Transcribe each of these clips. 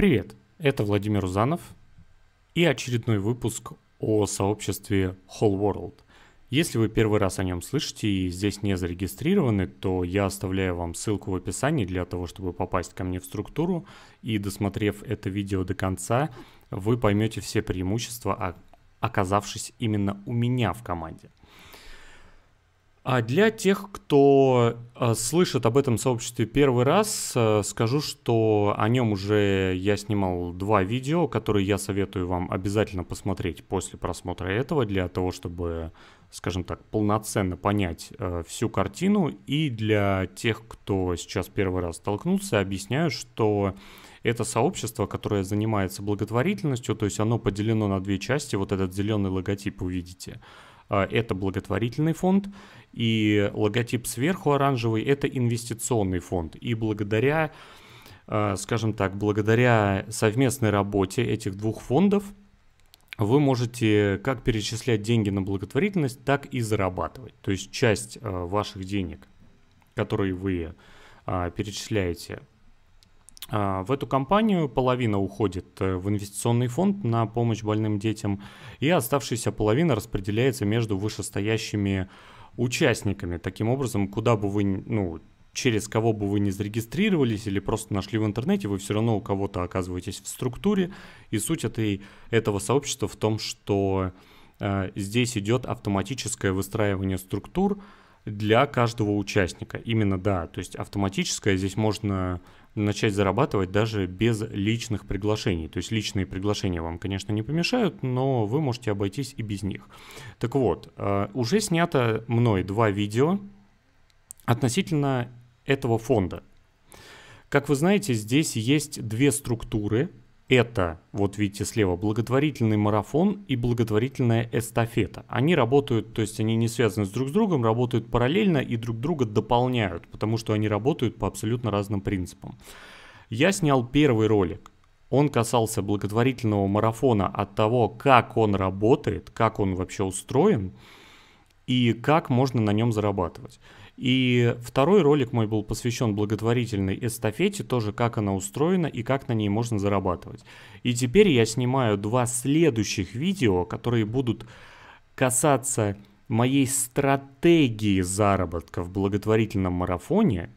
Привет, это Владимир Узанов и очередной выпуск о сообществе Whole World. Если вы первый раз о нем слышите и здесь не зарегистрированы, то я оставляю вам ссылку в описании для того, чтобы попасть ко мне в структуру. И досмотрев это видео до конца, вы поймете все преимущества, а, оказавшись именно у меня в команде. А для тех, кто э, слышит об этом сообществе первый раз, э, скажу, что о нем уже я снимал два видео, которые я советую вам обязательно посмотреть после просмотра этого, для того, чтобы, скажем так, полноценно понять э, всю картину. И для тех, кто сейчас первый раз столкнулся, объясняю, что это сообщество, которое занимается благотворительностью, то есть оно поделено на две части, вот этот зеленый логотип увидите, Это благотворительный фонд, и логотип сверху оранжевый – это инвестиционный фонд. И благодаря, э, скажем так, благодаря совместной работе этих двух фондов вы можете как перечислять деньги на благотворительность, так и зарабатывать. То есть часть э, ваших денег, которые вы э, перечисляете в эту компанию половина уходит в инвестиционный фонд на помощь больным детям, и оставшаяся половина распределяется между вышестоящими участниками. Таким образом, куда бы вы, ну, через кого бы вы не зарегистрировались или просто нашли в интернете, вы все равно у кого-то оказываетесь в структуре. И суть этой, этого сообщества в том, что э, здесь идет автоматическое выстраивание структур для каждого участника. Именно да, то есть автоматическое здесь можно начать зарабатывать даже без личных приглашений. То есть личные приглашения вам, конечно, не помешают, но вы можете обойтись и без них. Так вот, э, уже снято мной два видео относительно этого фонда. Как вы знаете, здесь есть две структуры – это, вот видите слева, благотворительный марафон и благотворительная эстафета. Они работают, то есть они не связаны с друг с другом, работают параллельно и друг друга дополняют, потому что они работают по абсолютно разным принципам. Я снял первый ролик. Он касался благотворительного марафона от того, как он работает, как он вообще устроен и как можно на нем зарабатывать. И второй ролик мой был посвящен благотворительной эстафете, тоже как она устроена и как на ней можно зарабатывать. И теперь я снимаю два следующих видео, которые будут касаться моей стратегии заработка в благотворительном марафоне.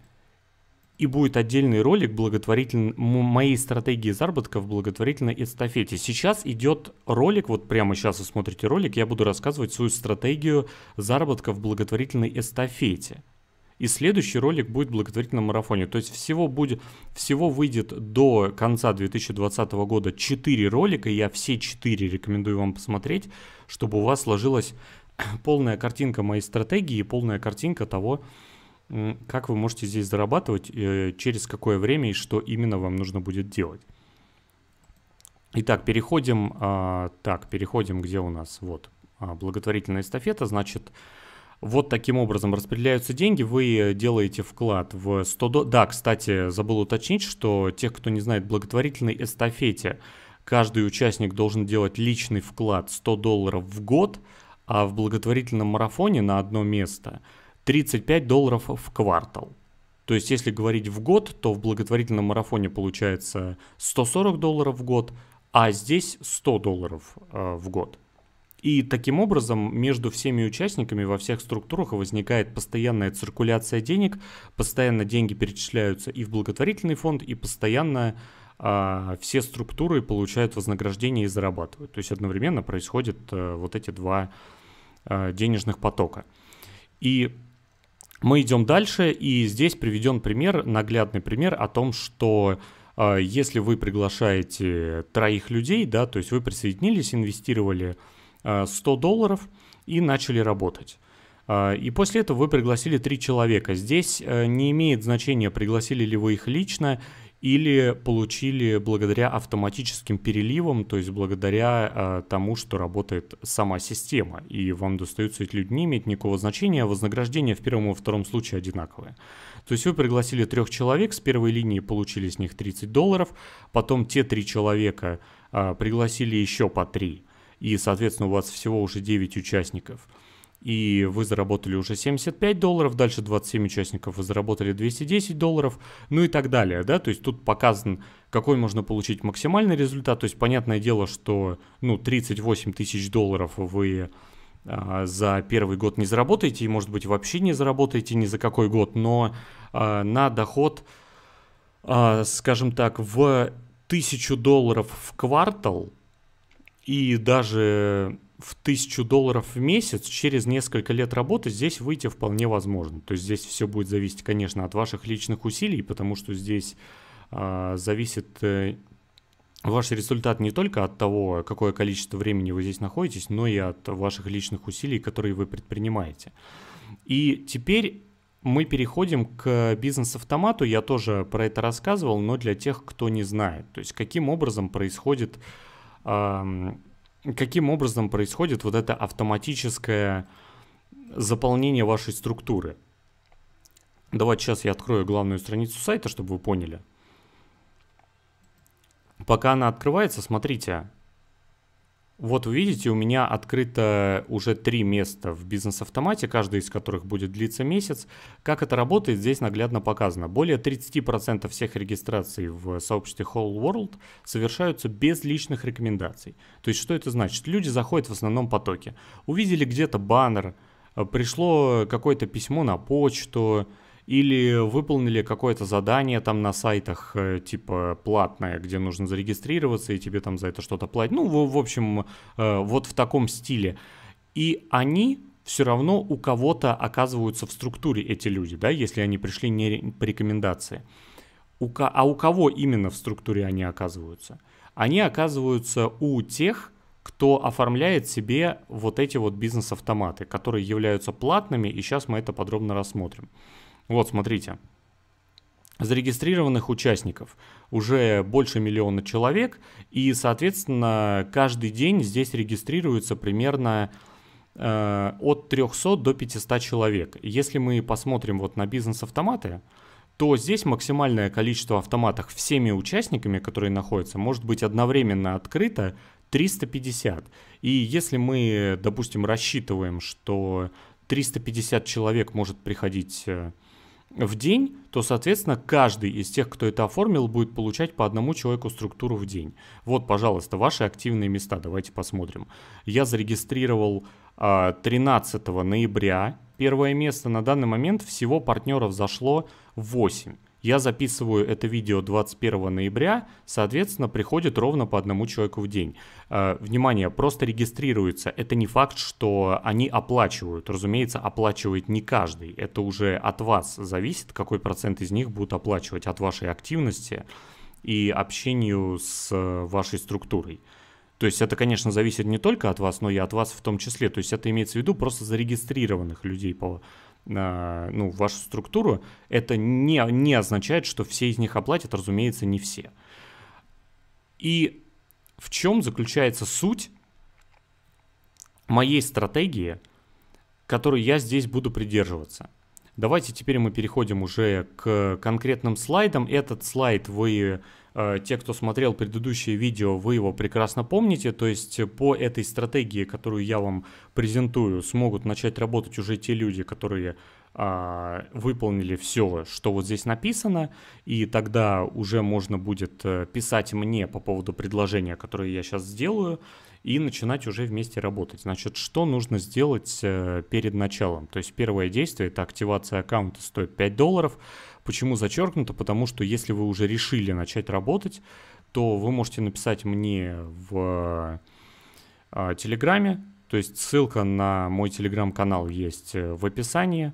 И будет отдельный ролик благотворитель... моей стратегии заработка в благотворительной эстафете. Сейчас идет ролик, вот прямо сейчас вы смотрите ролик, я буду рассказывать свою стратегию заработка в благотворительной эстафете. И следующий ролик будет в благотворительном марафоне. То есть всего, будет, всего выйдет до конца 2020 года 4 ролика. Я все 4 рекомендую вам посмотреть, чтобы у вас сложилась полная картинка моей стратегии и полная картинка того, как вы можете здесь зарабатывать, э, через какое время и что именно вам нужно будет делать. Итак, переходим, а, так, переходим, где у нас, вот, а, благотворительная эстафета, значит, вот таким образом распределяются деньги. Вы делаете вклад в 100 долларов. Да, кстати, забыл уточнить, что тех, кто не знает, благотворительной эстафете каждый участник должен делать личный вклад 100 долларов в год, а в благотворительном марафоне на одно место 35 долларов в квартал. То есть, если говорить в год, то в благотворительном марафоне получается 140 долларов в год, а здесь 100 долларов э, в год. И таким образом между всеми участниками во всех структурах возникает постоянная циркуляция денег, постоянно деньги перечисляются и в благотворительный фонд, и постоянно а, все структуры получают вознаграждение и зарабатывают. То есть одновременно происходят а, вот эти два а, денежных потока. И мы идем дальше, и здесь приведен пример, наглядный пример о том, что э, если вы приглашаете троих людей, да, то есть вы присоединились, инвестировали 100 э, долларов и начали работать. Э, и после этого вы пригласили три человека. Здесь э, не имеет значения, пригласили ли вы их лично или получили благодаря автоматическим переливам, то есть благодаря тому, что работает сама система, и вам достаются эти люди, не имеет никакого значения, вознаграждение в первом и втором случае одинаковое. То есть вы пригласили трех человек, с первой линии получили с них 30 долларов, потом те три человека пригласили еще по три и, соответственно, у вас всего уже 9 участников, и вы заработали уже 75 долларов, дальше 27 участников вы заработали 210 долларов, ну и так далее, да, то есть тут показан, какой можно получить максимальный результат, то есть понятное дело, что, ну, 38 тысяч долларов вы а, за первый год не заработаете, и, может быть, вообще не заработаете ни за какой год, но а, на доход, а, скажем так, в тысячу долларов в квартал, и даже в тысячу долларов в месяц через несколько лет работы здесь выйти вполне возможно. То есть здесь все будет зависеть, конечно, от ваших личных усилий, потому что здесь э, зависит э, ваш результат не только от того, какое количество времени вы здесь находитесь, но и от ваших личных усилий, которые вы предпринимаете. И теперь мы переходим к бизнес-автомату. Я тоже про это рассказывал, но для тех, кто не знает. То есть каким образом происходит каким образом происходит вот это автоматическое заполнение вашей структуры. Давайте сейчас я открою главную страницу сайта, чтобы вы поняли. Пока она открывается, смотрите, вот вы видите, у меня открыто уже три места в бизнес-автомате, каждый из которых будет длиться месяц. Как это работает, здесь наглядно показано. Более 30% всех регистраций в сообществе Whole World совершаются без личных рекомендаций. То есть что это значит? Люди заходят в основном потоке. Увидели где-то баннер, э, пришло какое-то письмо на почту, или выполнили какое-то задание там на сайтах, э, типа платное, где нужно зарегистрироваться, и тебе там за это что-то платить. Ну, в, в общем, э, вот в таком стиле. И они все равно у кого-то оказываются в структуре эти люди, да, если они пришли не по рекомендации. У, а у кого именно в структуре они оказываются? Они оказываются у тех, кто оформляет себе вот эти вот бизнес-автоматы, которые являются платными, и сейчас мы это подробно рассмотрим. Вот, смотрите. Зарегистрированных участников уже больше миллиона человек, и, соответственно, каждый день здесь регистрируется примерно э, от 300 до 500 человек. Если мы посмотрим вот на бизнес-автоматы, то здесь максимальное количество автоматов всеми участниками, которые находятся, может быть одновременно открыто 350. И если мы, допустим, рассчитываем, что 350 человек может приходить э, в день, то, соответственно, каждый из тех, кто это оформил, будет получать по одному человеку структуру в день. Вот, пожалуйста, ваши активные места. Давайте посмотрим. Я зарегистрировал э, а, 13 ноября первое место. На данный момент всего партнеров зашло 8. Я записываю это видео 21 ноября, соответственно, приходит ровно по одному человеку в день. Э, внимание, просто регистрируется. Это не факт, что они оплачивают. Разумеется, оплачивает не каждый. Это уже от вас зависит, какой процент из них будут оплачивать от вашей активности и общению с э, вашей структурой. То есть это, конечно, зависит не только от вас, но и от вас в том числе. То есть это имеется в виду просто зарегистрированных людей по а, ну, вашу структуру, это не, не означает, что все из них оплатят, разумеется, не все. И в чем заключается суть моей стратегии, которую я здесь буду придерживаться? Давайте теперь мы переходим уже к конкретным слайдам. Этот слайд вы Э, те, кто смотрел предыдущее видео, вы его прекрасно помните. То есть э, по этой стратегии, которую я вам презентую, смогут начать работать уже те люди, которые а, выполнили все, что вот здесь написано. И тогда уже можно будет э, писать мне по поводу предложения, которое я сейчас сделаю, и начинать уже вместе работать. Значит, что нужно сделать перед началом? То есть первое действие – это активация аккаунта, стоит 5 долларов – Почему зачеркнуто? Потому что если вы уже решили начать работать, то вы можете написать мне в э, Телеграме. То есть ссылка на мой Телеграм-канал есть э, в описании.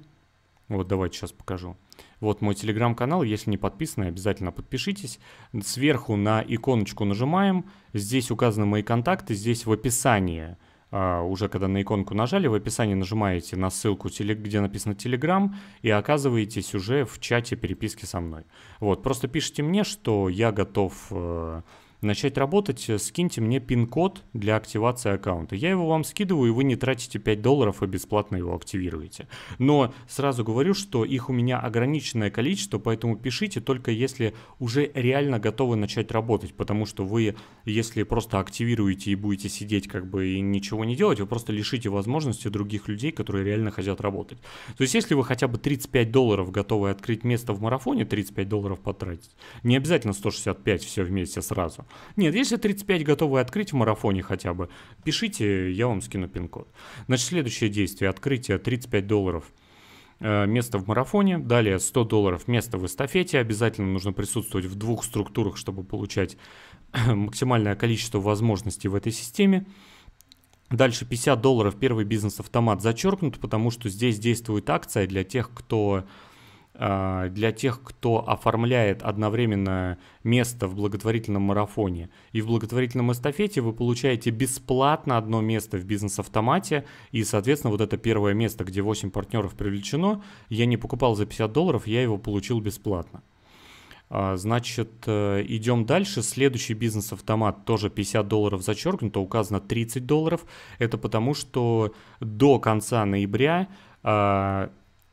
Вот давайте сейчас покажу. Вот мой телеграм-канал, если не подписаны, обязательно подпишитесь. Сверху на иконочку нажимаем, здесь указаны мои контакты, здесь в описании а, уже когда на иконку нажали, в описании нажимаете на ссылку, где написано Telegram, и оказываетесь уже в чате переписки со мной. Вот, просто пишите мне, что я готов э, начать работать, э, скиньте мне пин-код для активации аккаунта. Я его вам скидываю, и вы не тратите 5 долларов и бесплатно его активируете. Но сразу говорю, что их у меня ограниченное количество, поэтому пишите только если уже реально готовы начать работать, потому что вы, если просто активируете и будете сидеть как бы и ничего не делать, вы просто лишите возможности других людей, которые реально хотят работать. То есть если вы хотя бы 35 долларов готовы открыть место в марафоне, 35 долларов потратить, не обязательно 165 все вместе сразу. Нет, если 35 готовы открыть в марафоне хотя бы, пишите, я вам скину пин-код. Значит, следующее действие. Открытие 35 долларов э, место в марафоне, далее 100 долларов место в эстафете, обязательно нужно присутствовать в двух структурах, чтобы получать максимальное количество возможностей в этой системе. Дальше 50 долларов первый бизнес-автомат зачеркнут, потому что здесь действует акция для тех, кто а, для тех, кто оформляет одновременно место в благотворительном марафоне и в благотворительном эстафете, вы получаете бесплатно одно место в бизнес-автомате, и, соответственно, вот это первое место, где 8 партнеров привлечено, я не покупал за 50 долларов, я его получил бесплатно. А, значит, э, идем дальше. Следующий бизнес-автомат тоже 50 долларов зачеркнуто, а указано 30 долларов. Это потому, что до конца ноября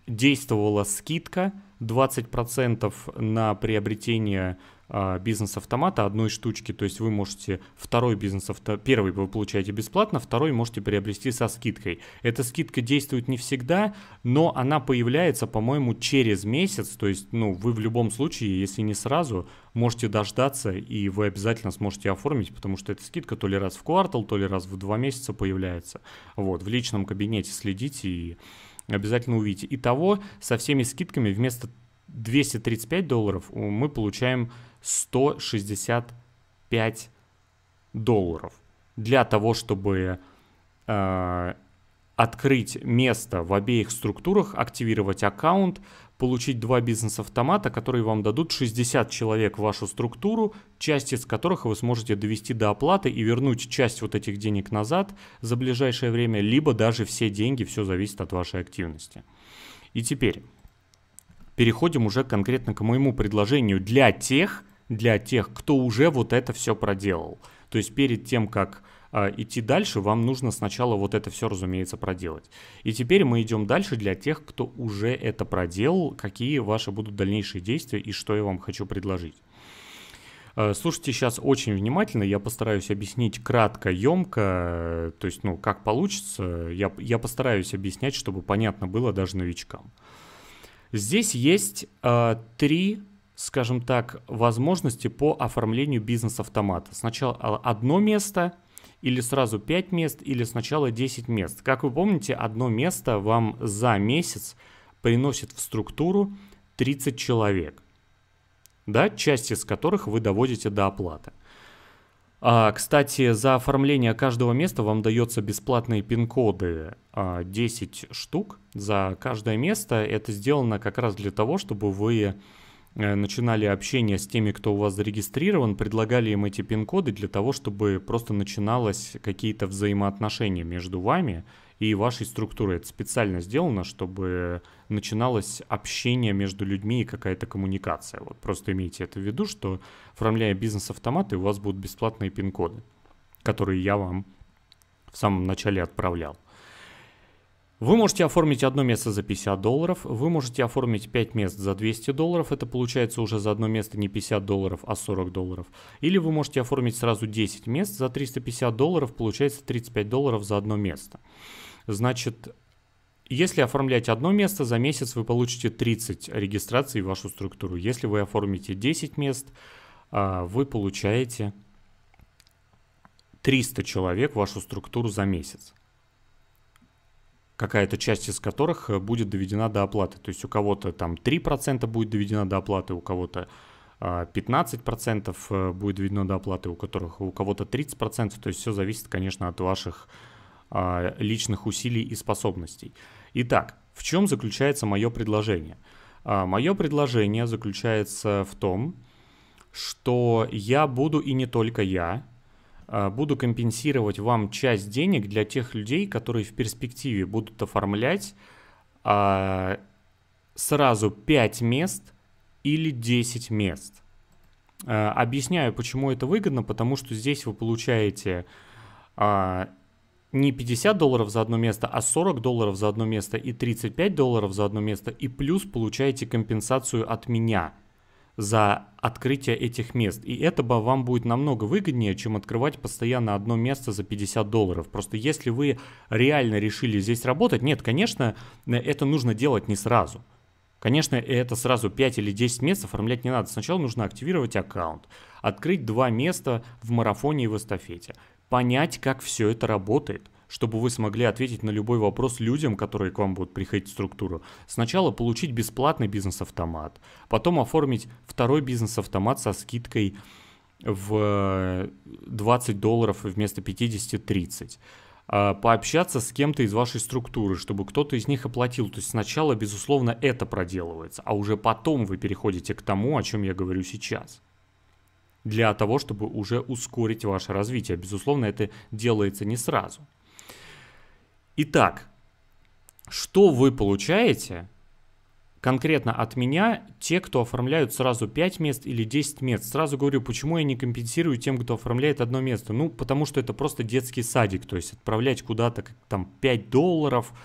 действовала скидка 20% на приобретение а, бизнес-автомата одной штучки, то есть вы можете второй бизнес авто первый вы получаете бесплатно, второй можете приобрести со скидкой. Эта скидка действует не всегда, но она появляется, по-моему, через месяц, то есть, ну, вы в любом случае, если не сразу, можете дождаться и вы обязательно сможете оформить, потому что эта скидка то ли раз в квартал, то ли раз в два месяца появляется. Вот, в личном кабинете следите и обязательно увидите. Итого со всеми скидками вместо 235 долларов мы получаем 165 долларов. Для того, чтобы э, открыть место в обеих структурах, активировать аккаунт, получить два бизнес-автомата, которые вам дадут 60 человек в вашу структуру, часть из которых вы сможете довести до оплаты и вернуть часть вот этих денег назад за ближайшее время, либо даже все деньги, все зависит от вашей активности. И теперь переходим уже конкретно к моему предложению для тех, для тех, кто уже вот это все проделал. То есть перед тем, как а, идти дальше, вам нужно сначала вот это все, разумеется, проделать. И теперь мы идем дальше для тех, кто уже это проделал, какие ваши будут дальнейшие действия и что я вам хочу предложить. А, слушайте сейчас очень внимательно, я постараюсь объяснить кратко, емко, то есть, ну, как получится, я, я постараюсь объяснять, чтобы понятно было даже новичкам. Здесь есть э, три, скажем так, возможности по оформлению бизнес-автомата. Сначала одно место, или сразу 5 мест, или сначала 10 мест. Как вы помните, одно место вам за месяц приносит в структуру 30 человек, да, часть из которых вы доводите до оплаты. А, кстати, за оформление каждого места вам дается бесплатные пин-коды а, 10 штук за каждое место. Это сделано как раз для того, чтобы вы Э, начинали общение с теми, кто у вас зарегистрирован, предлагали им эти пин-коды для того, чтобы просто начиналось какие-то взаимоотношения между вами и вашей структурой. Это специально сделано, чтобы начиналось общение между людьми и какая-то коммуникация. Вот просто имейте это в виду, что оформляя бизнес-автоматы, у вас будут бесплатные пин-коды, которые я вам в самом начале отправлял. Вы можете оформить одно место за 50 долларов, вы можете оформить 5 мест за 200 долларов, это получается уже за одно место не 50 долларов, а 40 долларов. Или вы можете оформить сразу 10 мест за 350 долларов, получается 35 долларов за одно место. Значит, если оформлять одно место, за месяц вы получите 30 регистраций в вашу структуру. Если вы оформите 10 мест, а, вы получаете 300 человек в вашу структуру за месяц какая-то часть из которых э, будет доведена до оплаты. То есть у кого-то там 3% будет доведена до оплаты, у кого-то 15% а, э, будет доведено до оплаты, у которых у кого-то 30%. То есть все зависит, конечно, от ваших а, личных усилий и способностей. Итак, в чем заключается мое предложение? А, мое предложение заключается в том, что я буду и не только я, а, буду компенсировать вам часть денег для тех людей, которые в перспективе будут оформлять а, сразу 5 мест или 10 мест. А, объясняю, почему это выгодно, потому что здесь вы получаете не 50 долларов за одно место, а 40 долларов за одно место и 35 долларов за одно место, и плюс получаете компенсацию от меня – за открытие этих мест. И это вам будет намного выгоднее, чем открывать постоянно одно место за 50 долларов. Просто если вы реально решили здесь работать, нет, конечно, это нужно делать не сразу. Конечно, это сразу 5 или 10 мест оформлять не надо. Сначала нужно активировать аккаунт, открыть два места в марафоне и в эстафете, понять, как все это работает чтобы вы смогли ответить на любой вопрос людям, которые к вам будут приходить в структуру, сначала получить бесплатный бизнес-автомат, потом оформить второй бизнес-автомат со скидкой в 20 э, долларов вместо 50-30 а, пообщаться с кем-то из вашей структуры, чтобы кто-то из них оплатил. То есть сначала, безусловно, это проделывается, а уже потом вы переходите к тому, о чем я говорю сейчас. Для того, чтобы уже ускорить ваше развитие. Безусловно, это делается не сразу. Итак, что вы получаете конкретно от меня, те, кто оформляют сразу 5 мест или 10 мест. Сразу говорю, почему я не компенсирую тем, кто оформляет одно место. Ну, потому что это просто детский садик, то есть отправлять куда-то там 5 долларов –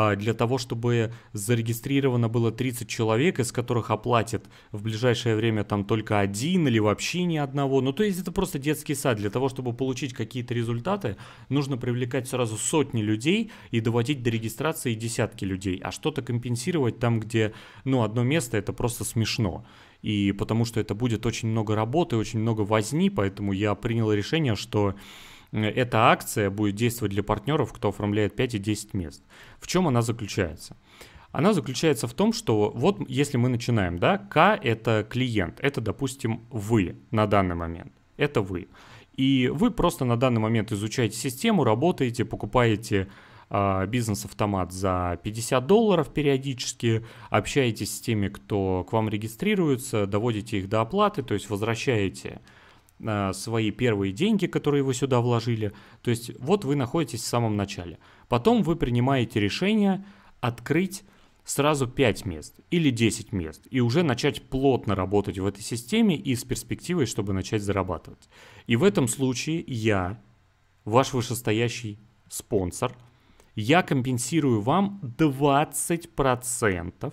а, для того, чтобы зарегистрировано было 30 человек, из которых оплатят в ближайшее время там только один или вообще ни одного. Ну, то есть это просто детский сад. Для того, чтобы получить какие-то результаты, нужно привлекать сразу сотни людей и доводить до регистрации десятки людей. А что-то компенсировать там, где, ну, одно место, это просто смешно и потому что это будет очень много работы, очень много возни, поэтому я принял решение, что эта акция будет действовать для партнеров, кто оформляет 5 и 10 мест. В чем она заключается? Она заключается в том, что вот если мы начинаем, да, К это клиент, это, допустим, вы на данный момент, это вы. И вы просто на данный момент изучаете систему, работаете, покупаете а, бизнес-автомат за 50 долларов периодически, общаетесь с теми, кто к вам регистрируется, доводите их до оплаты, то есть возвращаете Э, свои первые деньги, которые вы сюда вложили. То есть вот вы находитесь в самом начале. Потом вы принимаете решение открыть сразу 5 мест или 10 мест и уже начать плотно работать в этой системе и с перспективой, чтобы начать зарабатывать. И в этом случае я, ваш вышестоящий спонсор, я компенсирую вам 20%,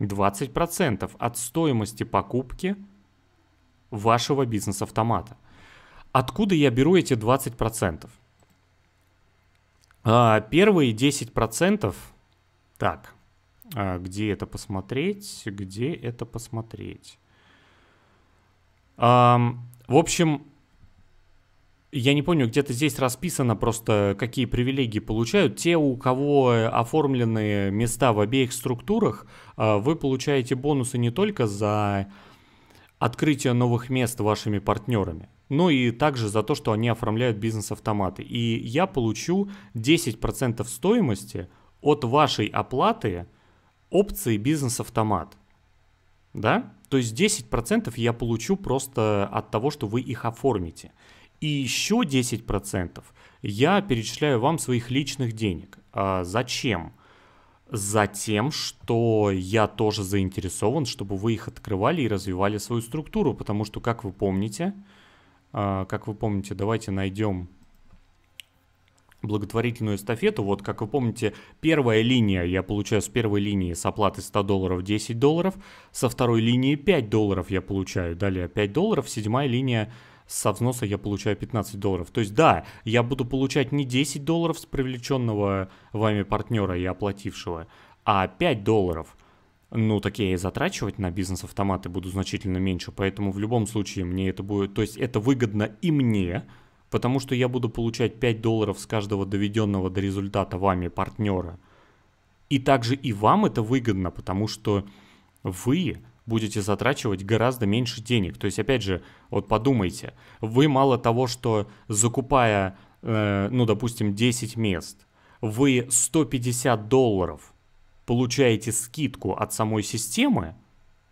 20% от стоимости покупки – вашего бизнес-автомата. Откуда я беру эти 20%? А, первые 10%... Так, а, где это посмотреть? Где это посмотреть? в общем, я не помню, где-то здесь расписано просто, какие привилегии получают. Те, у кого оформлены места в обеих структурах, а, вы получаете бонусы не только за открытие новых мест вашими партнерами. Ну и также за то, что они оформляют бизнес-автоматы. И я получу 10% стоимости от вашей оплаты опции бизнес-автомат. Да? То есть 10% я получу просто от того, что вы их оформите. И еще 10% я перечисляю вам своих личных денег. А зачем? Зачем? за тем, что я тоже заинтересован, чтобы вы их открывали и развивали свою структуру, потому что, как вы помните, а, как вы помните, давайте найдем благотворительную эстафету. Вот, как вы помните, первая линия, я получаю с первой линии с оплаты 100 долларов 10 долларов, со второй линии 5 долларов я получаю, далее 5 долларов, седьмая линия со взноса я получаю 15 долларов. То есть да, я буду получать не 10 долларов с привлеченного вами партнера и оплатившего, а 5 долларов. Ну, так я и затрачивать на бизнес-автоматы буду значительно меньше, поэтому в любом случае мне это будет... То есть это выгодно и мне, потому что я буду получать 5 долларов с каждого доведенного до результата вами партнера. И также и вам это выгодно, потому что вы будете затрачивать гораздо меньше денег. То есть, опять же, вот подумайте, вы мало того, что закупая, э, ну, допустим, 10 мест, вы 150 долларов получаете скидку от самой системы,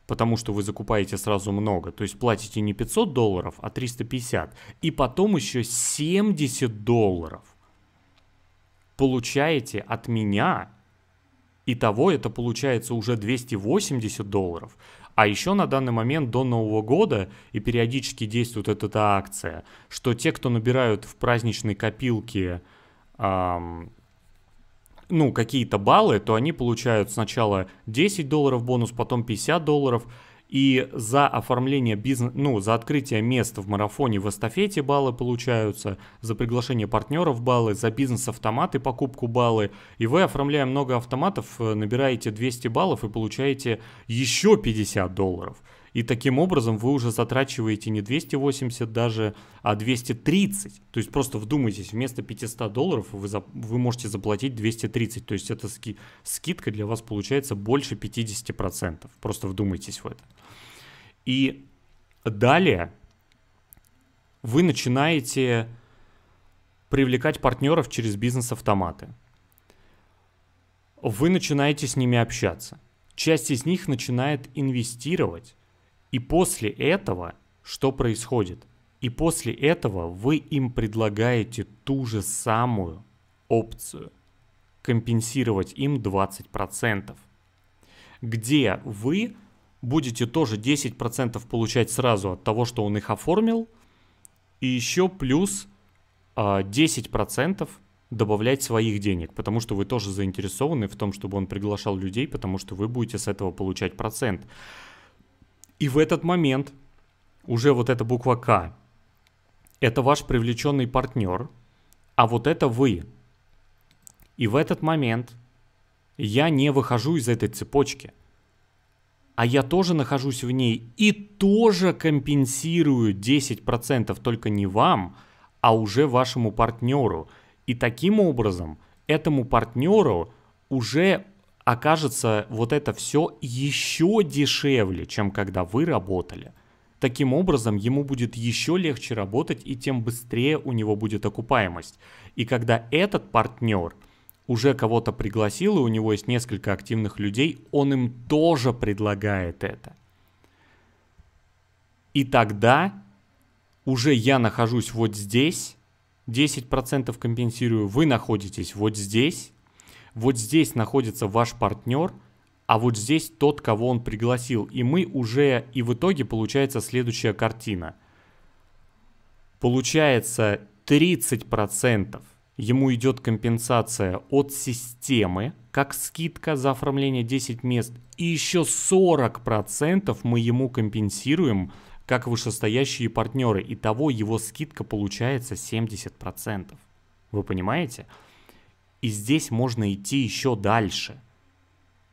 потому что вы закупаете сразу много, то есть платите не 500 долларов, а 350, и потом еще 70 долларов получаете от меня, и того это получается уже 280 долларов. А еще на данный момент до Нового года и периодически действует эта, акция, что те, кто набирают в праздничной копилке эм, ну, какие-то баллы, то они получают сначала 10 долларов бонус, потом 50 долларов – и за оформление бизнес, ну, за открытие мест в марафоне в эстафете баллы получаются, за приглашение партнеров баллы, за бизнес автоматы покупку баллы. И вы, оформляя много автоматов, э, набираете 200 баллов и получаете еще 50 долларов. И таким образом вы уже затрачиваете не 280 даже, а 230. То есть просто вдумайтесь, вместо 500 долларов вы, за, вы можете заплатить 230. То есть эта ски, скидка для вас получается больше 50%. Просто вдумайтесь в это. И далее вы начинаете привлекать партнеров через бизнес-автоматы. Вы начинаете с ними общаться. Часть из них начинает инвестировать и после этого что происходит? И после этого вы им предлагаете ту же самую опцию. Компенсировать им 20%. Где вы будете тоже 10% получать сразу от того, что он их оформил. И еще плюс 10% а, добавлять своих денег, потому что вы тоже заинтересованы в том, чтобы он приглашал людей, потому что вы будете с этого получать процент. И в этот момент уже вот эта буква К – это ваш привлеченный партнер, а вот это вы. И в этот момент я не выхожу из этой цепочки, а я тоже нахожусь в ней и тоже компенсирую 10% только не вам, а уже вашему партнеру. И таким образом этому партнеру уже окажется вот это все еще дешевле, чем когда вы работали. Таким образом, ему будет еще легче работать и тем быстрее у него будет окупаемость. И когда этот партнер уже кого-то пригласил, и у него есть несколько активных людей, он им тоже предлагает это. И тогда уже я нахожусь вот здесь, 10% компенсирую, вы находитесь вот здесь, вот здесь находится ваш партнер, а вот здесь тот, кого он пригласил. И мы уже, и в итоге получается следующая картина. Получается 30% ему идет компенсация от системы, как скидка за оформление 10 мест, и еще 40% мы ему компенсируем как вышестоящие партнеры. Итого его скидка получается 70%. Вы понимаете? И здесь можно идти еще дальше.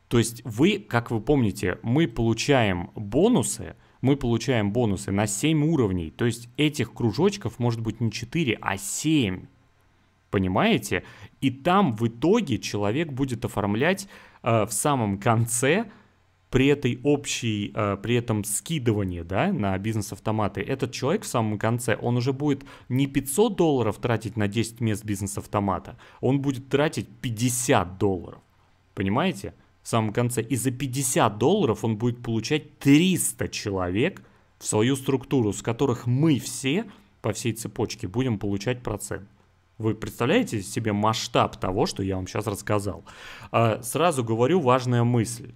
То есть вы, как вы помните, мы получаем бонусы, мы получаем бонусы на 7 уровней. То есть этих кружочков может быть не 4, а 7. Понимаете? И там в итоге человек будет оформлять э, в самом конце при этой общей, э, при этом скидывании да, на бизнес-автоматы, этот человек в самом конце, он уже будет не 500 долларов тратить на 10 мест бизнес-автомата, он будет тратить 50 долларов. Понимаете? В самом конце. И за 50 долларов он будет получать 300 человек в свою структуру, с которых мы все по всей цепочке будем получать процент. Вы представляете себе масштаб того, что я вам сейчас рассказал? Э, сразу говорю важная мысль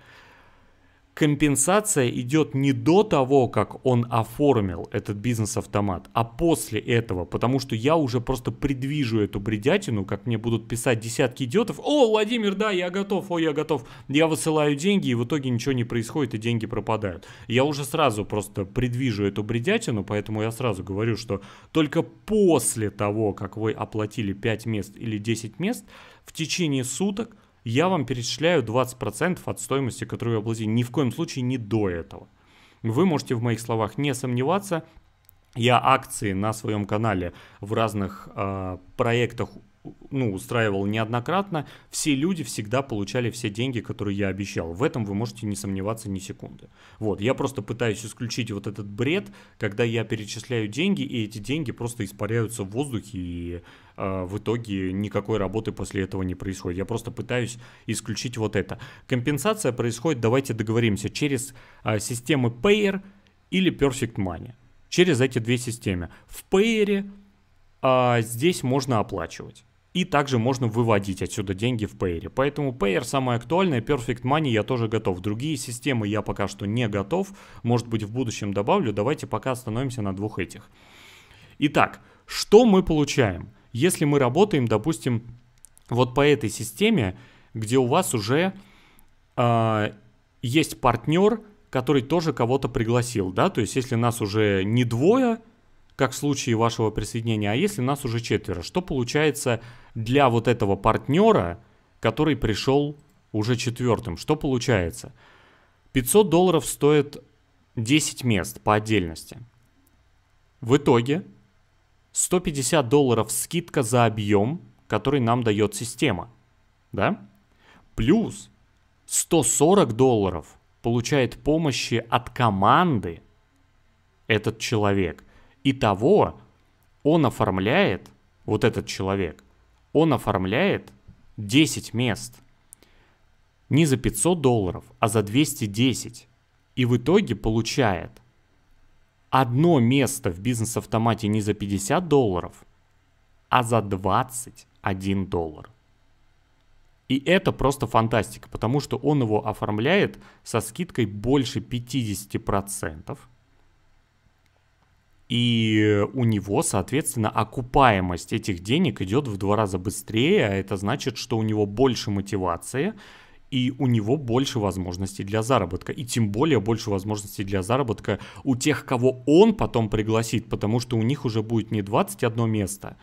компенсация идет не до того, как он оформил этот бизнес-автомат, а после этого, потому что я уже просто предвижу эту бредятину, как мне будут писать десятки идиотов, «О, Владимир, да, я готов, о, я готов, я высылаю деньги, и в итоге ничего не происходит, и деньги пропадают». Я уже сразу просто предвижу эту бредятину, поэтому я сразу говорю, что только после того, как вы оплатили 5 мест или 10 мест, в течение суток – я вам перечисляю 20% от стоимости, которую я оплатил. Ни в коем случае не до этого. Вы можете в моих словах не сомневаться. Я акции на своем канале в разных э, проектах ну, устраивал неоднократно, все люди всегда получали все деньги, которые я обещал. В этом вы можете не сомневаться ни секунды. Вот, я просто пытаюсь исключить вот этот бред, когда я перечисляю деньги, и эти деньги просто испаряются в воздухе, и э, в итоге никакой работы после этого не происходит. Я просто пытаюсь исключить вот это. Компенсация происходит, давайте договоримся, через э, системы Payer или Perfect Money. Через эти две системы. В Payer э, здесь можно оплачивать и также можно выводить отсюда деньги в Payer. Поэтому Payer самое актуальное, Perfect Money я тоже готов. Другие системы я пока что не готов, может быть в будущем добавлю. Давайте пока остановимся на двух этих. Итак, что мы получаем? Если мы работаем, допустим, вот по этой системе, где у вас уже э, есть партнер, который тоже кого-то пригласил, да, то есть если нас уже не двое, как в случае вашего присоединения. А если нас уже четверо, что получается для вот этого партнера, который пришел уже четвертым? Что получается? 500 долларов стоит 10 мест по отдельности. В итоге 150 долларов скидка за объем, который нам дает система. Да? Плюс 140 долларов получает помощи от команды этот человек – Итого он оформляет, вот этот человек, он оформляет 10 мест. Не за 500 долларов, а за 210. И в итоге получает одно место в бизнес-автомате не за 50 долларов, а за 21 доллар. И это просто фантастика, потому что он его оформляет со скидкой больше 50%. процентов и у него, соответственно, окупаемость этих денег идет в два раза быстрее, а это значит, что у него больше мотивации, и у него больше возможностей для заработка. И тем более больше возможностей для заработка у тех, кого он потом пригласит, потому что у них уже будет не 21 место,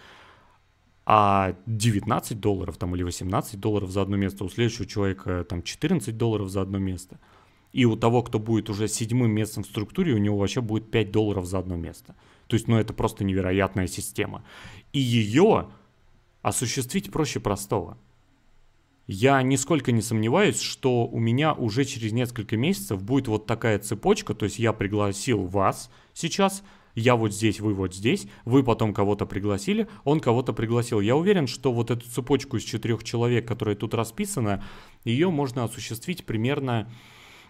а 19 долларов там или 18 долларов за одно место, у следующего человека там 14 долларов за одно место – и у того, кто будет уже седьмым местом в структуре, у него вообще будет 5 долларов за одно место. То есть, ну это просто невероятная система. И ее осуществить проще простого. Я нисколько не сомневаюсь, что у меня уже через несколько месяцев будет вот такая цепочка, то есть я пригласил вас сейчас, я вот здесь, вы вот здесь, вы потом кого-то пригласили, он кого-то пригласил. Я уверен, что вот эту цепочку из четырех человек, которая тут расписана, ее можно осуществить примерно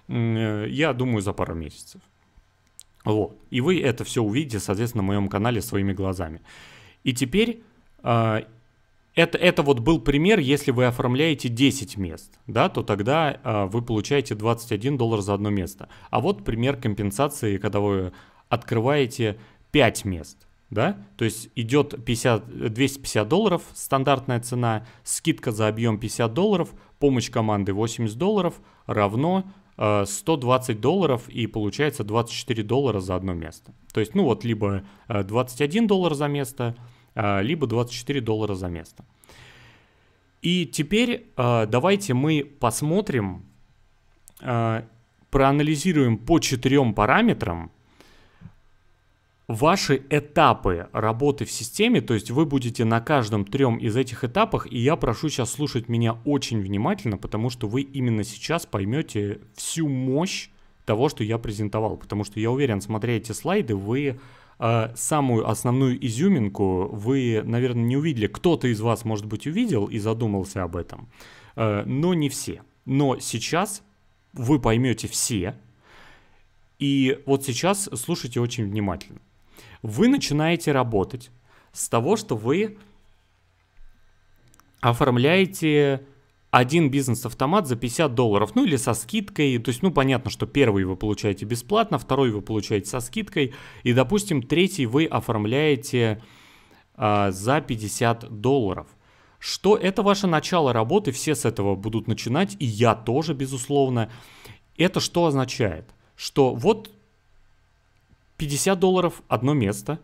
Э, я думаю, за пару месяцев. Вот. И вы это все увидите, соответственно, на моем канале своими глазами. И теперь а, это, это вот был пример, если вы оформляете 10 мест, да, то тогда а, вы получаете 21 доллар за одно место. А вот пример компенсации, когда вы открываете 5 мест. Да? То есть идет 50, 250 долларов, стандартная цена, скидка за объем 50 долларов, помощь команды 80 долларов равно 120 э, долларов и получается 24 доллара за одно место. То есть, ну вот, либо 21 э, доллар за место, э, либо 24 доллара за место. И теперь давайте мы посмотрим, проанализируем по четырем параметрам, ваши этапы работы в системе, то есть вы будете на каждом трем из этих этапах, и я прошу сейчас слушать меня очень внимательно, потому что вы именно сейчас поймете всю мощь того, что я презентовал, потому что я уверен, смотря эти слайды, вы э, самую основную изюминку вы, наверное, не увидели. Кто-то из вас, может быть, увидел и задумался об этом, э, но не все. Но сейчас вы поймете все, и вот сейчас слушайте очень внимательно. Вы начинаете работать с того, что вы оформляете один бизнес-автомат за 50 долларов, ну или со скидкой, то есть, ну, понятно, что первый вы получаете бесплатно, второй вы получаете со скидкой, и, допустим, третий вы оформляете э, за 50 долларов. Что это ваше начало работы, все с этого будут начинать, и я тоже, безусловно. Это что означает? Что вот 50 долларов одно место.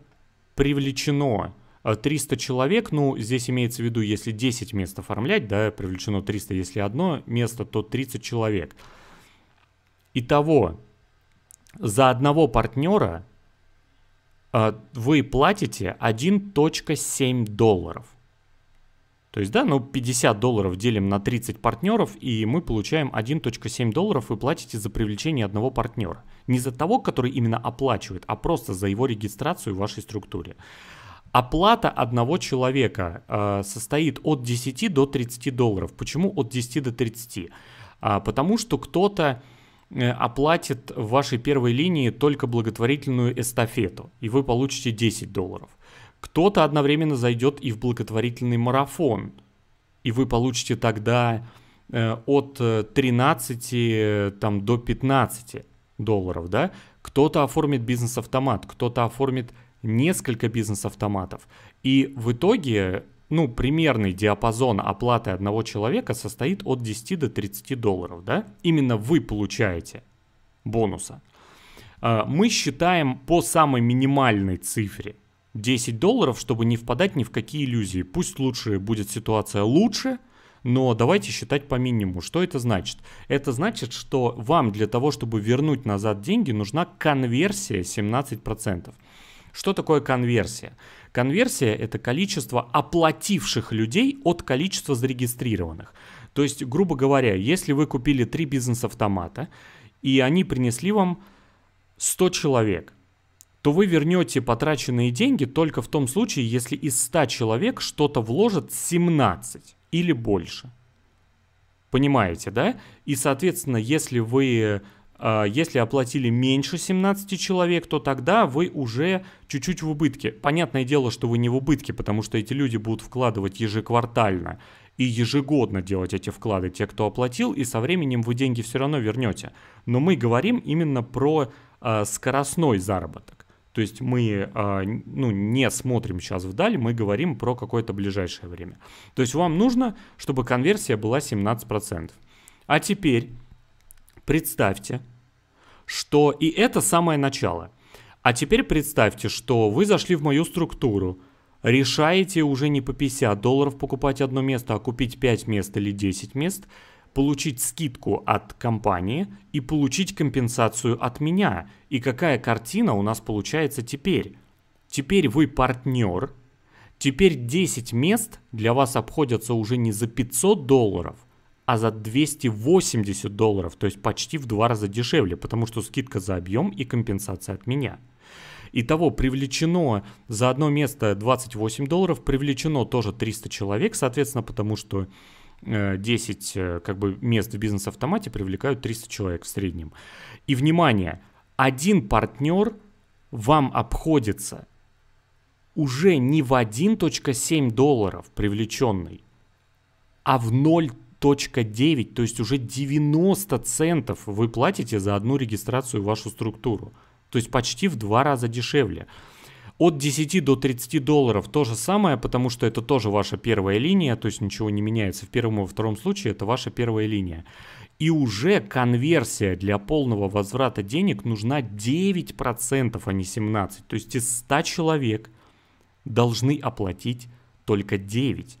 Привлечено 300 э, человек, ну, здесь имеется в виду, если 10 мест оформлять, да, привлечено 300, если одно место, то 30 человек. Итого, за одного партнера э, вы платите 1.7 долларов. То есть, да, ну 50 долларов делим на 30 партнеров, и мы получаем 1.7 долларов вы платите за привлечение одного партнера. Не за того, который именно оплачивает, а просто за его регистрацию в вашей структуре. Оплата одного человека э, состоит от 10 до 30 долларов. Почему от 10 до 30? А, потому что кто-то э, оплатит в вашей первой линии только благотворительную эстафету, и вы получите 10 долларов. Кто-то одновременно зайдет и в благотворительный марафон, и вы получите тогда э, от 13 э, э, там, до 15 долларов, да? Кто-то оформит бизнес-автомат, кто-то оформит несколько бизнес-автоматов. И в итоге, ну, примерный диапазон оплаты одного человека состоит от 10 до 30 долларов, да? Именно вы получаете бонуса. Мы считаем по самой минимальной цифре – 10 долларов, чтобы не впадать ни в какие иллюзии. Пусть лучше будет ситуация лучше, но давайте считать по минимуму. Что это значит? Это значит, что вам для того, чтобы вернуть назад деньги, нужна конверсия 17%. Что такое конверсия? Конверсия – это количество оплативших людей от количества зарегистрированных. То есть, грубо говоря, если вы купили три бизнес-автомата, и они принесли вам 100 человек, то вы вернете потраченные деньги только в том случае, если из 100 человек что-то вложит 17 или больше. Понимаете, да? И, соответственно, если вы а, если оплатили меньше 17 человек, то тогда вы уже чуть-чуть в убытке. Понятное дело, что вы не в убытке, потому что эти люди будут вкладывать ежеквартально и ежегодно делать эти вклады, те, кто оплатил, и со временем вы деньги все равно вернете. Но мы говорим именно про э, скоростной заработок. То есть мы а, ну, не смотрим сейчас вдаль, мы говорим про какое-то ближайшее время. То есть вам нужно, чтобы конверсия была 17%. А теперь представьте, что и это самое начало. А теперь представьте, что вы зашли в мою структуру, решаете уже не по 50 долларов покупать одно место, а купить 5 мест или 10 мест – получить скидку от компании и получить компенсацию от меня. И какая картина у нас получается теперь? Теперь вы партнер, теперь 10 мест для вас обходятся уже не за 500 долларов, а за 280 долларов, то есть почти в два раза дешевле, потому что скидка за объем и компенсация от меня. Итого привлечено за одно место 28 долларов, привлечено тоже 300 человек, соответственно, потому что 10 э, э, как бы, мест в бизнес-автомате привлекают 300 человек в среднем. И, внимание, один партнер вам обходится уже не в 1.7 долларов привлеченный, а в 0.9, то есть уже 90 центов вы платите за одну регистрацию в вашу структуру. То есть почти в два раза дешевле. От 10 до 30 долларов то же самое, потому что это тоже ваша первая линия, то есть ничего не меняется. В первом и во втором случае это ваша первая линия. И уже конверсия для полного возврата денег нужна 9%, а не 17%. То есть из 100 человек должны оплатить только 9.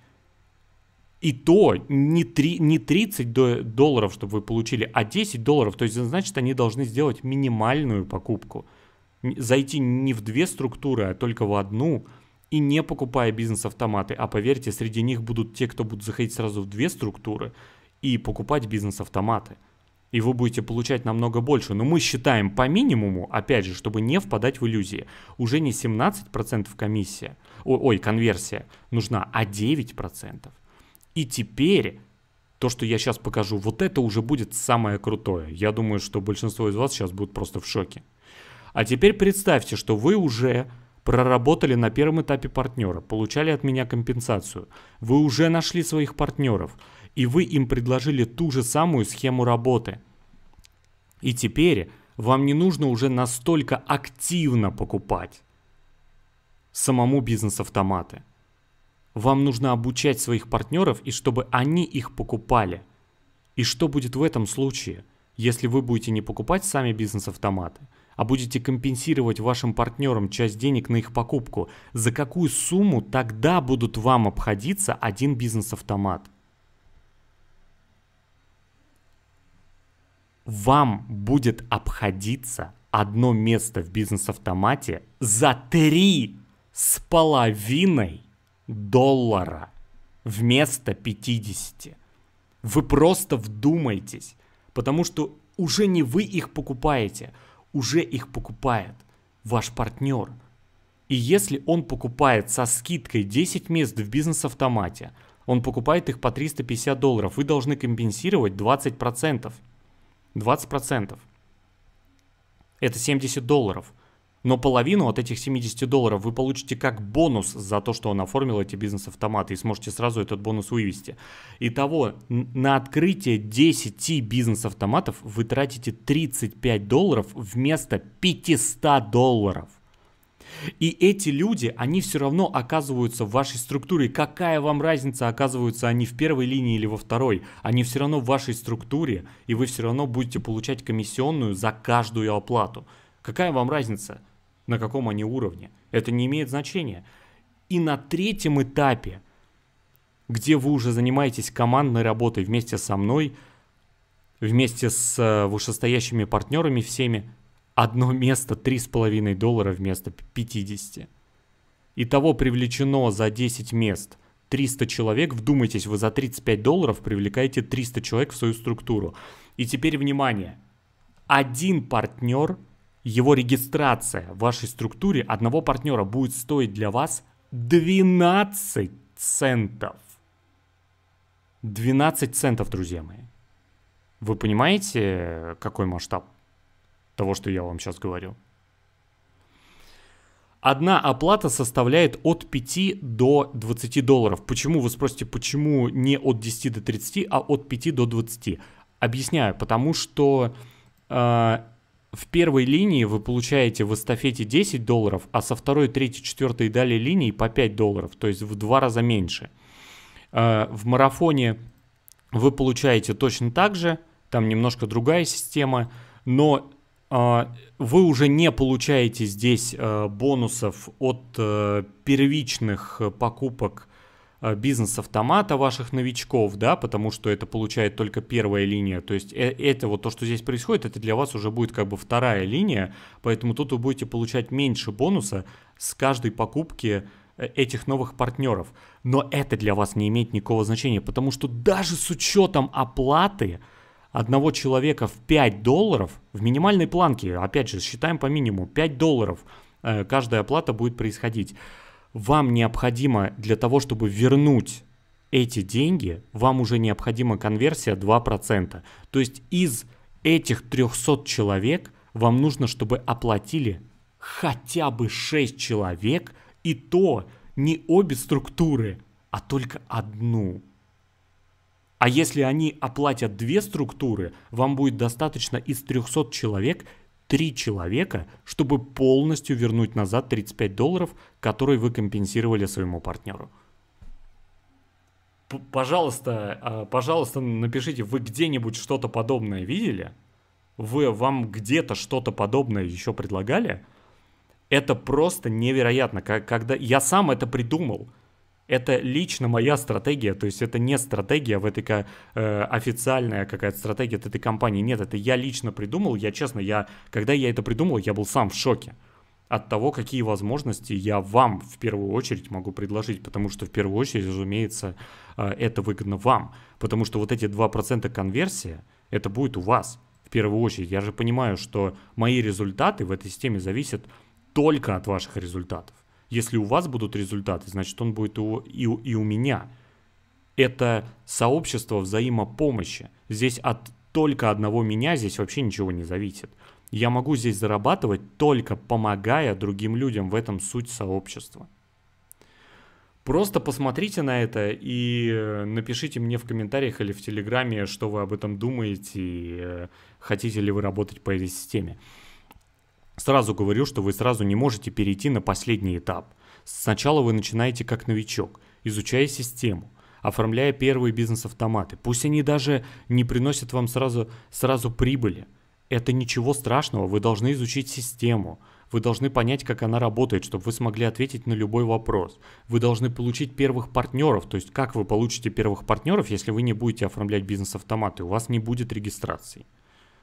И то не, 3, не 30 долларов, чтобы вы получили, а 10 долларов. То есть, значит, они должны сделать минимальную покупку – зайти не в две структуры, а только в одну, и не покупая бизнес-автоматы. А поверьте, среди них будут те, кто будут заходить сразу в две структуры и покупать бизнес-автоматы. И вы будете получать намного больше. Но мы считаем по минимуму, опять же, чтобы не впадать в иллюзии, уже не 17% комиссия, о, ой, конверсия нужна, а 9%. И теперь то, что я сейчас покажу, вот это уже будет самое крутое. Я думаю, что большинство из вас сейчас будут просто в шоке. А теперь представьте, что вы уже проработали на первом этапе партнера, получали от меня компенсацию. Вы уже нашли своих партнеров, и вы им предложили ту же самую схему работы. И теперь вам не нужно уже настолько активно покупать самому бизнес-автоматы. Вам нужно обучать своих партнеров и чтобы они их покупали. И что будет в этом случае, если вы будете не покупать сами бизнес-автоматы – а будете компенсировать вашим партнерам часть денег на их покупку, за какую сумму тогда будут вам обходиться один бизнес-автомат? Вам будет обходиться одно место в бизнес-автомате за три с половиной доллара вместо 50. Вы просто вдумайтесь, потому что уже не вы их покупаете – уже их покупает ваш партнер. И если он покупает со скидкой 10 мест в бизнес-автомате, он покупает их по 350 долларов, вы должны компенсировать 20%. 20%. Это 70 долларов. Но половину от этих 70 долларов вы получите как бонус за то, что он оформил эти бизнес-автоматы и сможете сразу этот бонус вывести. Итого, на открытие 10 бизнес-автоматов вы тратите 35 долларов вместо 500 долларов. И эти люди, они все равно оказываются в вашей структуре. Какая вам разница, оказываются они в первой линии или во второй? Они все равно в вашей структуре, и вы все равно будете получать комиссионную за каждую оплату. Какая вам разница, на каком они уровне? Это не имеет значения. И на третьем этапе, где вы уже занимаетесь командной работой вместе со мной, вместе с э, вышестоящими партнерами всеми, одно место 3,5 доллара вместо 50. Итого привлечено за 10 мест 300 человек. Вдумайтесь, вы за 35 долларов привлекаете 300 человек в свою структуру. И теперь внимание. Один партнер его регистрация в вашей структуре одного партнера будет стоить для вас 12 центов. 12 центов, друзья мои. Вы понимаете, какой масштаб того, что я вам сейчас говорю? Одна оплата составляет от 5 до 20 долларов. Почему? Вы спросите, почему не от 10 до 30, а от 5 до 20? Объясняю, потому что э, в первой линии вы получаете в эстафете 10 долларов, а со второй, третьей, четвертой и далее линии по 5 долларов, то есть в два раза меньше. Э, в марафоне вы получаете точно так же, там немножко другая система, но э, вы уже не получаете здесь э, бонусов от первичных покупок Э, бизнес-автомата ваших новичков, да, потому что это получает только первая линия. То есть э, это вот то, что здесь происходит, это для вас уже будет как бы вторая линия, поэтому тут вы будете получать меньше бонуса с каждой покупки э, этих новых партнеров. Но это для вас не имеет никакого значения, потому что даже с учетом оплаты одного человека в 5 долларов, в минимальной планке, опять же, считаем по минимуму, 5 долларов, каждая оплата будет происходить вам необходимо для того, чтобы вернуть эти деньги, вам уже необходима конверсия 2%. То есть из этих 300 человек вам нужно, чтобы оплатили хотя бы 6 человек, и то не обе структуры, а только одну. А если они оплатят две структуры, вам будет достаточно из 300 человек три человека, чтобы полностью вернуть назад 35 долларов, которые вы компенсировали своему партнеру. пожалуйста, а, пожалуйста, напишите, вы где-нибудь что-то подобное видели? Вы вам где-то что-то подобное еще предлагали? Это просто невероятно, как, когда я сам это придумал это лично моя стратегия, то есть это не стратегия а в этой э, официальная какая-то стратегия от этой компании, нет, это я лично придумал, я честно, я, когда я это придумал, я был сам в шоке от того, какие возможности я вам в первую очередь могу предложить, потому что в первую очередь, разумеется, э, это выгодно вам, потому что вот эти 2% конверсия, это будет у вас в первую очередь. Я же понимаю, что мои результаты в этой системе зависят только от ваших результатов. Если у вас будут результаты, значит он будет у, и, у, и у меня. Это сообщество взаимопомощи. Здесь от только одного меня здесь вообще ничего не зависит. Я могу здесь зарабатывать только помогая другим людям. В этом суть сообщества. Просто посмотрите на это и э, напишите мне в комментариях или в Телеграме, что вы об этом думаете, э, хотите ли вы работать по этой системе. Сразу говорю, что вы сразу не можете перейти на последний этап. Сначала вы начинаете как новичок, изучая систему, оформляя первые бизнес-автоматы. Пусть они даже не приносят вам сразу, сразу прибыли. Это ничего страшного, вы должны изучить систему, вы должны понять, как она работает, чтобы вы смогли ответить на любой вопрос. Вы должны получить первых партнеров, то есть как вы получите первых партнеров, если вы не будете оформлять бизнес-автоматы, у вас не будет регистрации.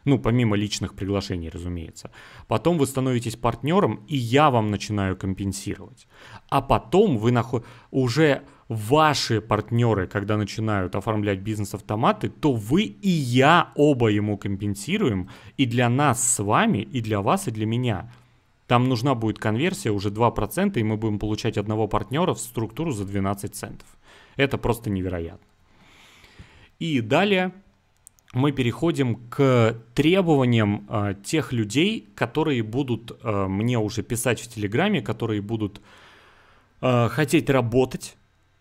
Ну, помимо личных приглашений, разумеется. Потом вы становитесь партнером, и я вам начинаю компенсировать. А потом вы нахо... уже ваши партнеры, когда начинают оформлять бизнес-автоматы, то вы и я оба ему компенсируем. И для нас с вами, и для вас, и для меня. Там нужна будет конверсия уже 2%, и мы будем получать одного партнера в структуру за 12 центов. Это просто невероятно. И далее мы переходим к требованиям э, тех людей, которые будут э, мне уже писать в Телеграме, которые будут э, хотеть работать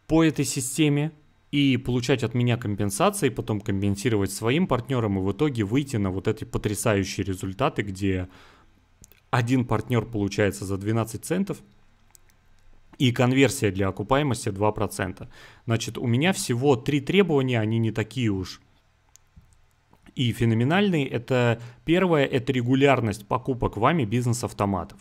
по этой системе и получать от меня компенсации, потом компенсировать своим партнерам и в итоге выйти на вот эти потрясающие результаты, где один партнер получается за 12 центов, и конверсия для окупаемости 2%. Значит, у меня всего три требования, они не такие уж и феноменальный это первое, это регулярность покупок вами бизнес-автоматов.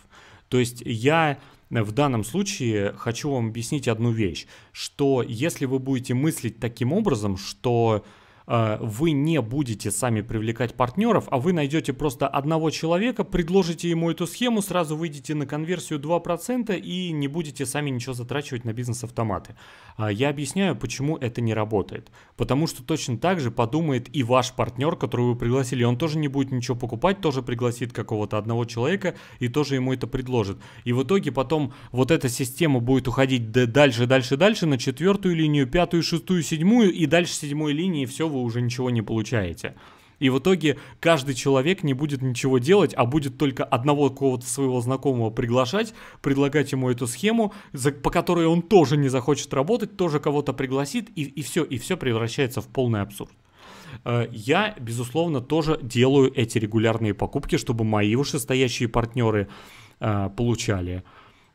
То есть я в данном случае хочу вам объяснить одну вещь, что если вы будете мыслить таким образом, что Э, вы не будете сами привлекать партнеров, а вы найдете просто одного человека, предложите ему эту схему, сразу выйдете на конверсию 2% и не будете сами ничего затрачивать на бизнес-автоматы. Э, я объясняю, почему это не работает. Потому что точно так же подумает и ваш партнер, которого вы пригласили. Он тоже не будет ничего покупать, тоже пригласит какого-то одного человека и тоже ему это предложит. И в итоге потом вот эта система будет уходить дальше, дальше, дальше на четвертую линию, пятую, шестую, седьмую и дальше седьмой линии все вы уже ничего не получаете. И в итоге каждый человек не будет ничего делать, а будет только одного какого-то своего знакомого приглашать, предлагать ему эту схему, за, по которой он тоже не захочет работать, тоже кого-то пригласит, и, и все, и все превращается в полный абсурд. Э, я, безусловно, тоже делаю эти регулярные покупки, чтобы мои вышестоящие партнеры э, получали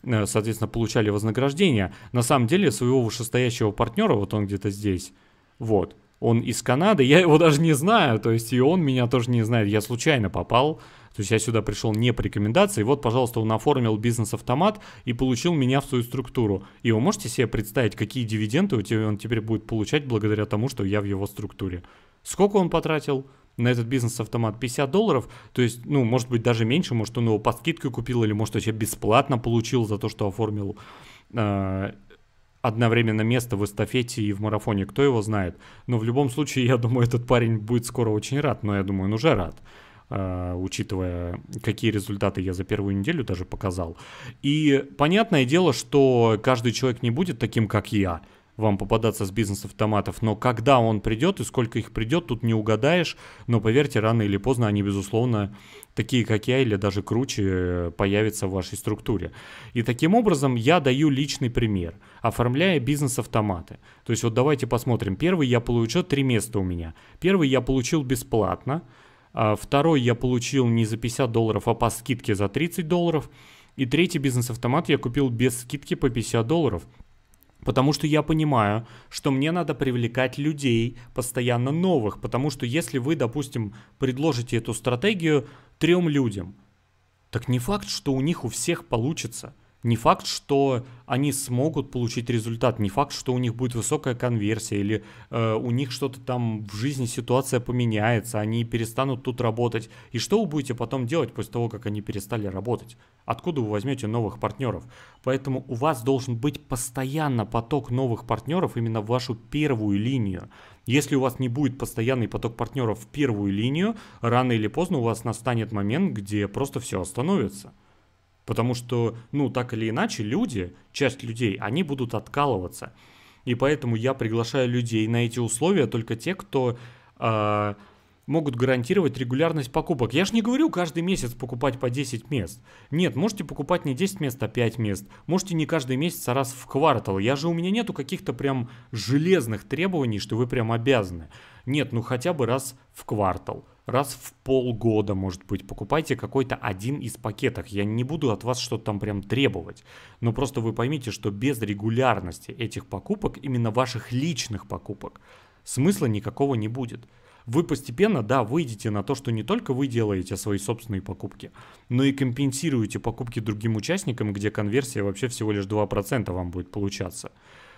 э, соответственно, получали вознаграждение. На самом деле своего вышестоящего партнера, вот он где-то здесь, вот, он из Канады, я его даже не знаю, то есть и он меня тоже не знает, я случайно попал, то есть я сюда пришел не по рекомендации, вот, пожалуйста, он оформил бизнес-автомат и получил меня в свою структуру. И вы можете себе представить, какие дивиденды у он теперь будет получать благодаря тому, что я в его структуре? Сколько он потратил? на этот бизнес-автомат 50 долларов, то есть, ну, может быть, даже меньше, может, он его по скидке купил, или, может, вообще бесплатно получил за то, что оформил. А, одновременно место в эстафете и в марафоне, кто его знает. Но в любом случае, я думаю, этот парень будет скоро очень рад, но я думаю, он уже рад. Uh, учитывая, какие результаты я за первую неделю даже показал. И понятное дело, что каждый человек не будет таким, как я вам попадаться с бизнесов томатов, но когда он придет и сколько их придет, тут не угадаешь, но поверьте, рано или поздно они, безусловно, такие, как я, или даже круче э, появятся в вашей структуре. И таким образом я даю личный пример, оформляя бизнес-автоматы. То есть вот давайте посмотрим. Первый я получил, три места у меня. Первый я получил бесплатно, а второй я получил не за 50 долларов, а по скидке за 30 долларов, и третий бизнес-автомат я купил без скидки по 50 долларов – Потому что я понимаю, что мне надо привлекать людей постоянно новых. Потому что если вы, допустим, предложите эту стратегию трем людям, так не факт, что у них у всех получится. Не факт, что они смогут получить результат, не факт, что у них будет высокая конверсия или э, у них что-то там в жизни ситуация поменяется, они перестанут тут работать. И что вы будете потом делать после того, как они перестали работать? Откуда вы возьмете новых партнеров? Поэтому у вас должен быть постоянно поток новых партнеров именно в вашу первую линию. Если у вас не будет постоянный поток партнеров в первую линию, рано или поздно у вас настанет момент, где просто все остановится. Потому что, ну, так или иначе, люди, часть людей, они будут откалываться. И поэтому я приглашаю людей на эти условия только те, кто э, могут гарантировать регулярность покупок. Я же не говорю каждый месяц покупать по 10 мест. Нет, можете покупать не 10 мест, а 5 мест. Можете не каждый месяц, а раз в квартал. Я же у меня нету каких-то прям железных требований, что вы прям обязаны. Нет, ну хотя бы раз в квартал раз в полгода, может быть, покупайте какой-то один из пакетов. Я не буду от вас что-то там прям требовать, но просто вы поймите, что без регулярности этих покупок, именно ваших личных покупок, смысла никакого не будет. Вы постепенно, да, выйдете на то, что не только вы делаете свои собственные покупки, но и компенсируете покупки другим участникам, где конверсия вообще всего лишь 2% вам будет получаться.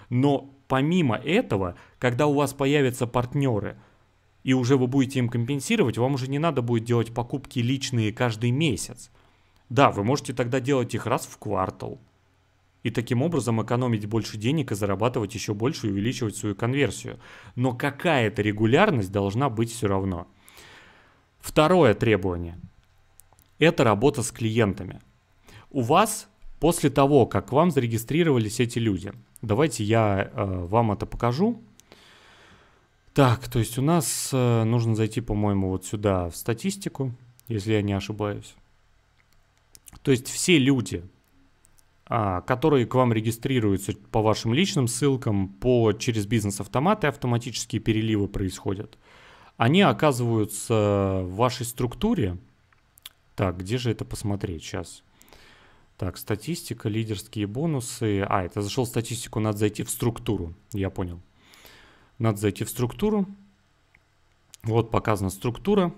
Но помимо этого, когда у вас появятся партнеры – и уже вы будете им компенсировать, вам уже не надо будет делать покупки личные каждый месяц. Да, вы можете тогда делать их раз в квартал. И таким образом экономить больше денег и зарабатывать еще больше и увеличивать свою конверсию. Но какая-то регулярность должна быть все равно. Второе требование – это работа с клиентами. У вас после того, как к вам зарегистрировались эти люди, давайте я э, вам это покажу – так, то есть у нас э, нужно зайти, по-моему, вот сюда в статистику, если я не ошибаюсь. То есть все люди, а, которые к вам регистрируются по вашим личным ссылкам, по, через бизнес-автоматы автоматические переливы происходят, они оказываются в вашей структуре. Так, где же это посмотреть сейчас? Так, статистика, лидерские бонусы. А, это зашел в статистику, надо зайти в структуру, я понял. Надо зайти в структуру. Вот показана структура.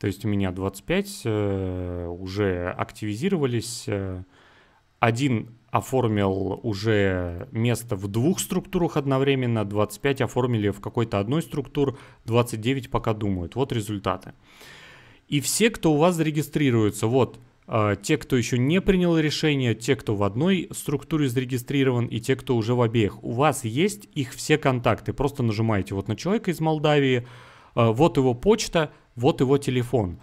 То есть у меня 25 э, уже активизировались. Э, один оформил уже место в двух структурах одновременно, 25 оформили в какой-то одной структур, 29 пока думают. Вот результаты. И все, кто у вас зарегистрируется, вот а, те, кто еще не принял решение, те, кто в одной структуре зарегистрирован и те, кто уже в обеих. У вас есть их все контакты. Просто нажимаете вот на человека из Молдавии, а, вот его почта, вот его телефон.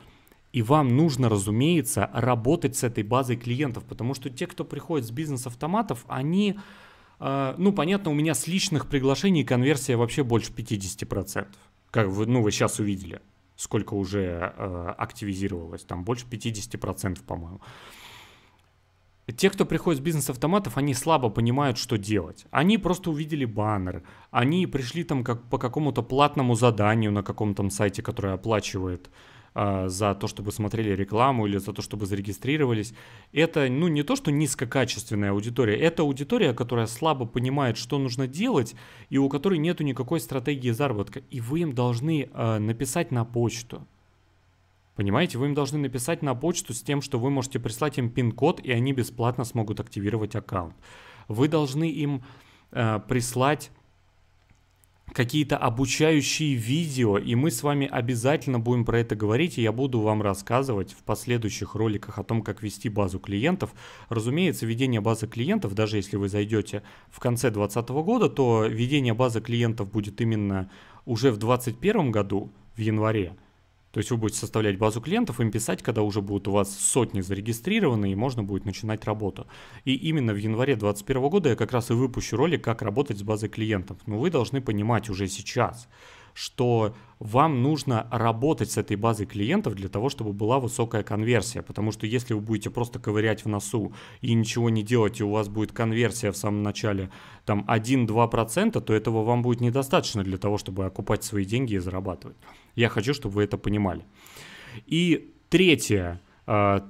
И вам нужно, разумеется, работать с этой базой клиентов, потому что те, кто приходит с бизнес-автоматов, они, а, ну, понятно, у меня с личных приглашений конверсия вообще больше 50%, как вы, ну, вы сейчас увидели сколько уже э, активизировалось, там больше 50%, по-моему. Те, кто приходит с бизнес-автоматов, они слабо понимают, что делать. Они просто увидели баннер, они пришли там как по какому-то платному заданию на каком-то сайте, который оплачивает э, а, за то, чтобы смотрели рекламу или за то, чтобы зарегистрировались. Это, ну, не то, что низкокачественная аудитория, это аудитория, которая слабо понимает, что нужно делать, и у которой нету никакой стратегии заработка. И вы им должны э, написать на почту. Понимаете, вы им должны написать на почту с тем, что вы можете прислать им пин-код, и они бесплатно смогут активировать аккаунт. Вы должны им э, прислать какие-то обучающие видео, и мы с вами обязательно будем про это говорить, и я буду вам рассказывать в последующих роликах о том, как вести базу клиентов. Разумеется, ведение базы клиентов, даже если вы зайдете в конце 2020 года, то ведение базы клиентов будет именно уже в 2021 году, в январе, то есть вы будете составлять базу клиентов, им писать, когда уже будут у вас сотни зарегистрированы, и можно будет начинать работу. И именно в январе 2021 года я как раз и выпущу ролик, как работать с базой клиентов. Но вы должны понимать уже сейчас, что вам нужно работать с этой базой клиентов для того, чтобы была высокая конверсия. Потому что если вы будете просто ковырять в носу и ничего не делать, и у вас будет конверсия в самом начале там 1-2%, то этого вам будет недостаточно для того, чтобы окупать свои деньги и зарабатывать. Я хочу, чтобы вы это понимали. И третье, э,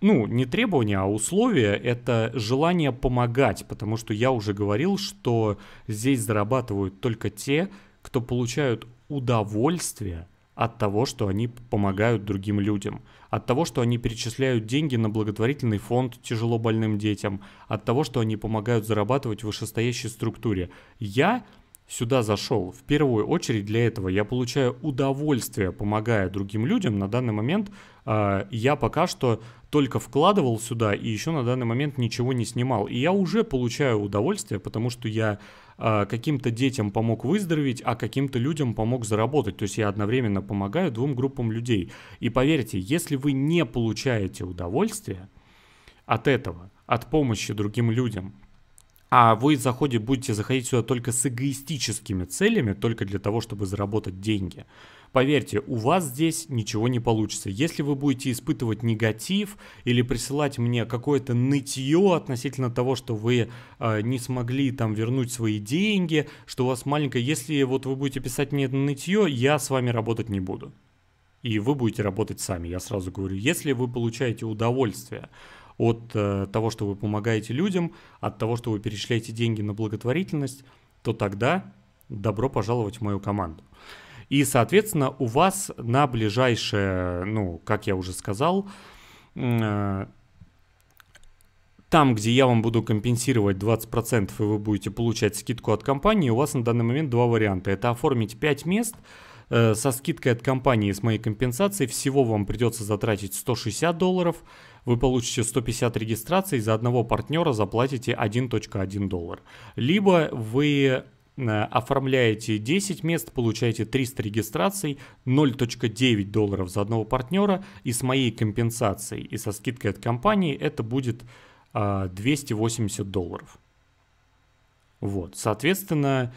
ну, не требования, а условия — это желание помогать, потому что я уже говорил, что здесь зарабатывают только те, кто получают удовольствие от того, что они помогают другим людям, от того, что они перечисляют деньги на благотворительный фонд тяжело больным детям, от того, что они помогают зарабатывать в вышестоящей структуре. Я сюда зашел в первую очередь для этого. Я получаю удовольствие, помогая другим людям. На данный момент э, я пока что только вкладывал сюда и еще на данный момент ничего не снимал. И я уже получаю удовольствие, потому что я а, каким-то детям помог выздороветь, а каким-то людям помог заработать. То есть я одновременно помогаю двум группам людей. И поверьте, если вы не получаете удовольствие от этого, от помощи другим людям, а вы заходите, будете заходить сюда только с эгоистическими целями, только для того, чтобы заработать деньги – Поверьте, у вас здесь ничего не получится. Если вы будете испытывать негатив или присылать мне какое-то нытье относительно того, что вы э, не смогли там вернуть свои деньги, что у вас маленькое, если вот вы будете писать мне нытье, я с вами работать не буду. И вы будете работать сами, я сразу говорю. Если вы получаете удовольствие от э, того, что вы помогаете людям, от того, что вы перечисляете деньги на благотворительность, то тогда добро пожаловать в мою команду. И, соответственно, у вас на ближайшее, ну, как я уже сказал, э, там, где я вам буду компенсировать 20%, и вы будете получать скидку от компании, у вас на данный момент два варианта. Это оформить 5 мест э, со скидкой от компании с моей компенсацией. Всего вам придется затратить 160 долларов. Вы получите 150 регистраций, за одного партнера заплатите 1.1 доллар. Либо вы Э, оформляете 10 мест, получаете 300 регистраций, 0.9 долларов за одного партнера и с моей компенсацией и со скидкой от компании это будет 280 э, долларов. Вот, соответственно,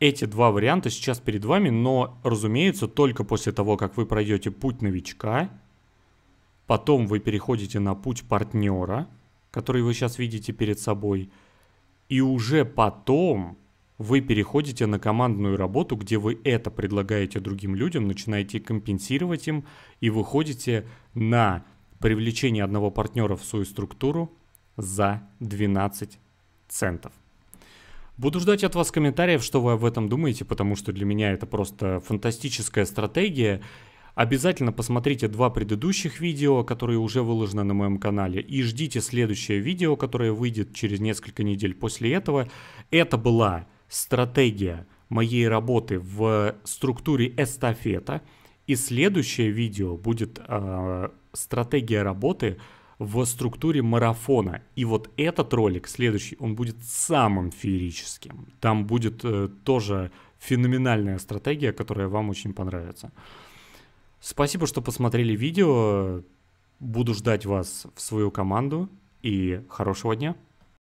эти два варианта сейчас перед вами, но, разумеется, только после того, как вы пройдете путь новичка, потом вы переходите на путь партнера, который вы сейчас видите перед собой, и уже потом вы переходите на командную работу, где вы это предлагаете другим людям, начинаете компенсировать им и выходите на привлечение одного партнера в свою структуру за 12 центов. Буду ждать от вас комментариев, что вы об этом думаете, потому что для меня это просто фантастическая стратегия. Обязательно посмотрите два предыдущих видео, которые уже выложены на моем канале, и ждите следующее видео, которое выйдет через несколько недель после этого. Это была стратегия моей работы в структуре эстафета. И следующее видео будет э, стратегия работы в структуре марафона. И вот этот ролик, следующий, он будет самым феерическим. Там будет э, тоже феноменальная стратегия, которая вам очень понравится. Спасибо, что посмотрели видео. Буду ждать вас в свою команду и хорошего дня.